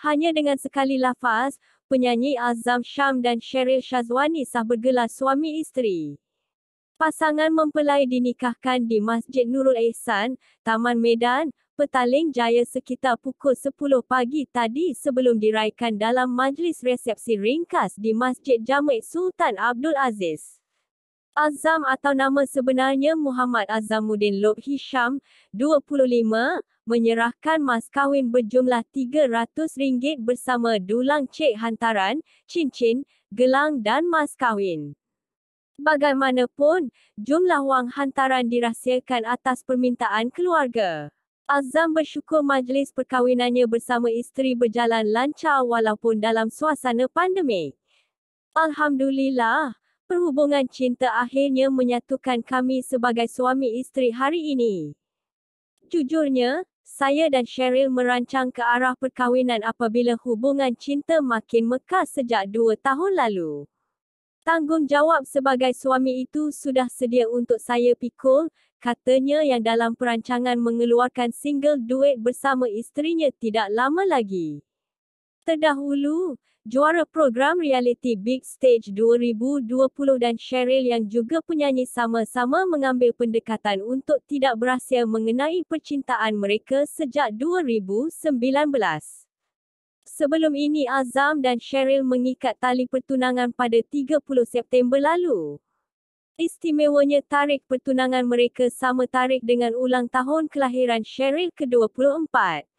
Hanya dengan sekali lafaz, penyanyi Azam Syam dan Sheryl Shazwani sah bergelar suami isteri. Pasangan mempelai dinikahkan di Masjid Nurul Ehsan, Taman Medan, Petaling Jaya sekitar pukul 10 pagi tadi sebelum diraikan dalam majlis resepsi ringkas di Masjid Jamek Sultan Abdul Aziz. Azam atau nama sebenarnya Muhammad Azamuddin Lob Hisham, 25, menyerahkan mas kahwin berjumlah RM300 bersama dulang cek hantaran, cincin, gelang dan mas kahwin. Bagaimanapun, jumlah wang hantaran dirahsiakan atas permintaan keluarga. Azam bersyukur majlis perkahwinannya bersama isteri berjalan lancar walaupun dalam suasana pandemik. Alhamdulillah perhubungan cinta akhirnya menyatukan kami sebagai suami isteri hari ini. Jujurnya, saya dan Cheryl merancang ke arah perkahwinan apabila hubungan cinta makin mekar sejak dua tahun lalu. Tanggungjawab sebagai suami itu sudah sedia untuk saya pikul, katanya yang dalam perancangan mengeluarkan single duet bersama isterinya tidak lama lagi terdahulu, juara program reality Big Stage 2020 dan Cheryl yang juga penyanyi sama-sama mengambil pendekatan untuk tidak berahsia mengenai percintaan mereka sejak 2019. Sebelum ini Azam dan Cheryl mengikat tali pertunangan pada 30 September lalu. Istimewanya tarikh pertunangan mereka sama tarikh dengan ulang tahun kelahiran Cheryl ke-24.